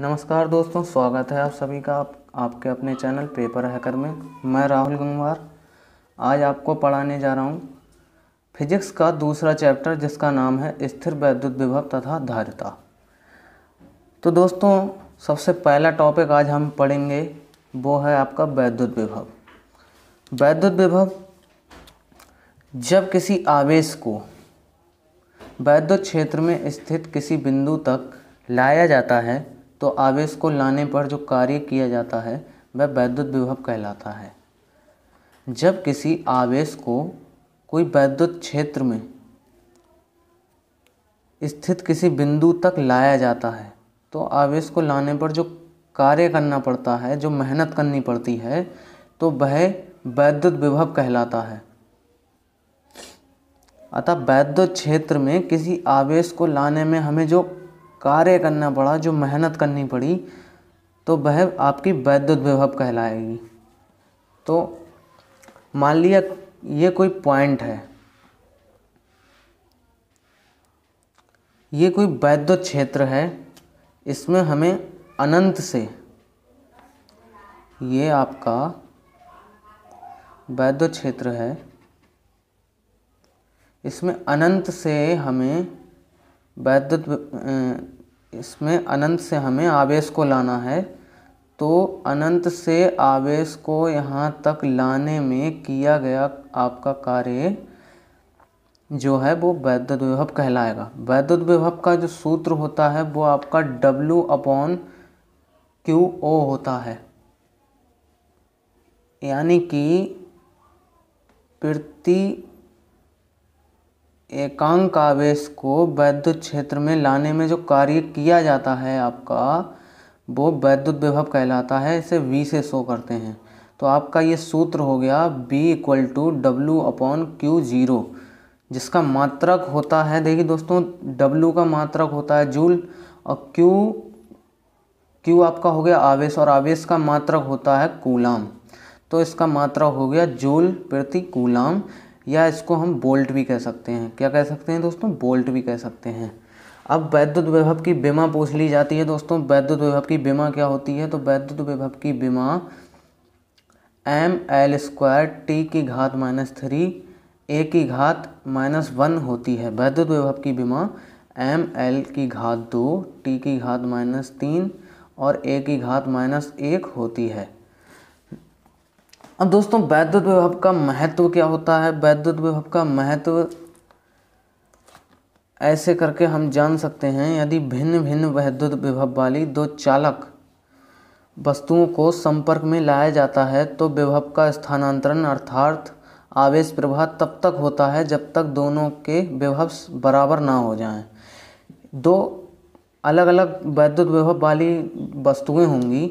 नमस्कार दोस्तों स्वागत है आप सभी का आप, आपके अपने चैनल पेपर हैकर में मैं राहुल गंगवार आज आपको पढ़ाने जा रहा हूँ फिजिक्स का दूसरा चैप्टर जिसका नाम है स्थिर वैद्युत विभव तथा धारिता तो दोस्तों सबसे पहला टॉपिक आज हम पढ़ेंगे वो है आपका वैद्युत विभव वैद्युत विभव जब किसी आवेश को वैद्युत क्षेत्र में स्थित किसी बिंदु तक लाया जाता है तो आवेश को लाने पर जो कार्य किया जाता है वह वैद्युत विभव कहलाता है जब किसी आवेश को कोई वैद्युत क्षेत्र में स्थित किसी बिंदु तक लाया जाता है तो आवेश को लाने पर जो कार्य करना पड़ता है जो मेहनत करनी पड़ती है तो वह वैद्युत विभव कहलाता है अतः वैद्युत क्षेत्र में किसी आवेश को लाने में हमें जो कार्य करना पड़ा जो मेहनत करनी पड़ी तो वह आपकी वैद्युत विभव कहलाएगी तो मान लिया ये कोई पॉइंट है ये कोई वैद्युत क्षेत्र है इसमें हमें अनंत से ये आपका वैद्युत क्षेत्र है इसमें अनंत से हमें वैद्युत इसमें अनंत से हमें आवेश को लाना है तो अनंत से आवेश को यहाँ तक लाने में किया गया आपका कार्य जो है वो वैद्युत विभव कहलाएगा वैद्युत विभव का जो सूत्र होता है वो आपका W अपॉन क्यू ओ होता है यानी कि प्रति एकांक आवेश को वैद्युत क्षेत्र में लाने में जो कार्य किया जाता है आपका वो वैद्युत विभव कहलाता है इसे वी से शो करते हैं तो आपका ये सूत्र हो गया B equal to W upon Q zero जिसका मात्रक होता है देखिए दोस्तों डब्लू का मात्रक होता है जूल और क्यू क्यू आपका हो गया आवेश और आवेश का मात्रक होता है कूलाम तो इसका मात्रक हो गया जूल प्रति कूलाम या इसको हम बोल्ट भी कह सकते हैं क्या कह सकते हैं दोस्तों बोल्ट भी कह सकते हैं अब वैद्युत विभव की बीमा पूछ ली जाती है दोस्तों वैद्युत विभव की बीमा क्या होती है तो वैद्युत विभव की बीमा एम एल स्क्वायर टी की घात माइनस थ्री ए की घात माइनस वन होती है वैद्युत विभव की बीमा एम एल की घात दो टी की घात माइनस तीन और ए की घात माइनस एक होती है अब दोस्तों वैद्युत विभव का महत्व क्या होता है वैद्युत विभव का महत्व ऐसे करके हम जान सकते हैं यदि भिन्न भिन्न वैद्युत विभव वाली दो चालक वस्तुओं को संपर्क में लाया जाता है तो विभव का स्थानांतरण अर्थात आवेश प्रभाव तब तक होता है जब तक दोनों के विभव बराबर ना हो जाएं। दो अलग अलग वैद्युत विभव वाली वस्तुएं होंगी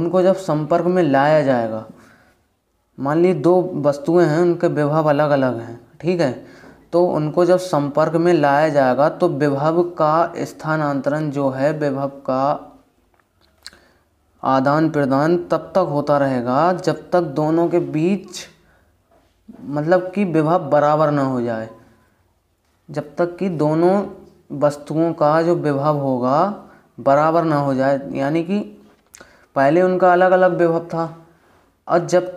उनको जब संपर्क में लाया जाएगा मान ली दो वस्तुएँ हैं उनके विभव अलग अलग हैं ठीक है तो उनको जब संपर्क में लाया जाएगा तो विभव का स्थानांतरण जो है विभव का आदान प्रदान तब तक होता रहेगा जब तक दोनों के बीच मतलब कि विभव बराबर ना हो जाए जब तक कि दोनों वस्तुओं का जो विभव होगा बराबर ना हो जाए यानी कि पहले उनका अलग अलग विभव था और जब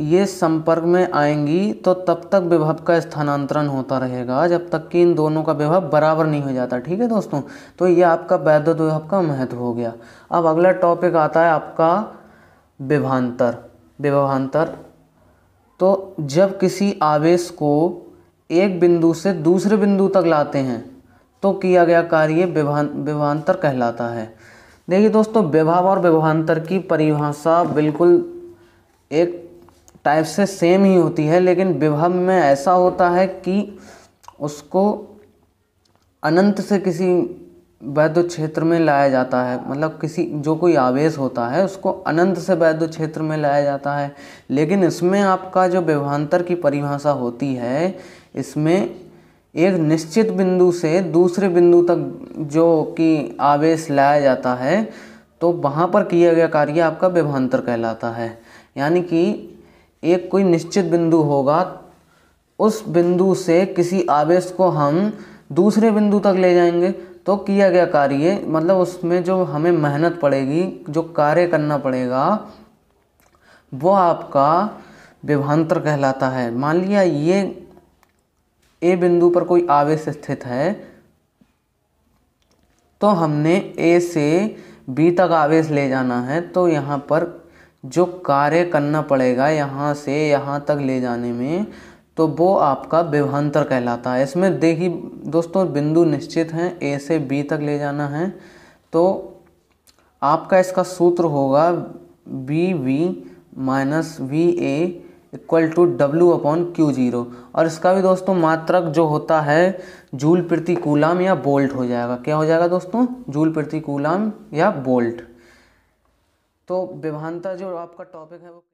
ये संपर्क में आएंगी तो तब तक विभव का स्थानांतरण होता रहेगा जब तक कि इन दोनों का विभव बराबर नहीं हो जाता ठीक है दोस्तों तो ये आपका वैद्युत विभव का महत्व हो गया अब अगला टॉपिक आता है आपका विभांतर विभवान्तर तो जब किसी आवेश को एक बिंदु से दूसरे बिंदु तक लाते हैं तो किया गया कार्य विभां विभांतर कहलाता है देखिए दोस्तों विभाव और विभवान्तर की परिभाषा बिल्कुल एक टाइप से सेम ही होती है लेकिन विभव में ऐसा होता है कि उसको अनंत से किसी वैद्य क्षेत्र में लाया जाता है मतलब किसी जो कोई आवेश होता है उसको अनंत से वैद्य क्षेत्र में लाया जाता है लेकिन इसमें आपका जो विभांतर की परिभाषा होती है इसमें एक निश्चित बिंदु से दूसरे बिंदु तक जो कि आवेश लाया जाता है तो वहाँ पर किया गया कार्य आपका विभांतर कहलाता है यानी कि एक कोई निश्चित बिंदु होगा उस बिंदु से किसी आवेश को हम दूसरे बिंदु तक ले जाएंगे तो किया गया कार्य मतलब उसमें जो हमें मेहनत पड़ेगी जो कार्य करना पड़ेगा वो आपका विभांतर कहलाता है मान लिया ये ए बिंदु पर कोई आवेश स्थित है तो हमने ए से बी तक आवेश ले जाना है तो यहाँ पर जो कार्य करना पड़ेगा यहाँ से यहाँ तक ले जाने में तो वो आपका विभांतर कहलाता है इसमें देखिए दोस्तों बिंदु निश्चित हैं ए से बी तक ले जाना है तो आपका इसका सूत्र होगा B V minus V A equal to W upon Q zero और इसका भी दोस्तों मात्रक जो होता है जूल प्रति कूलाम या बोल्ट हो जाएगा क्या हो जाएगा दोस्तों जूल प्रति कूलाम या बोल्ट तो विभानता जो आपका टॉपिक है वो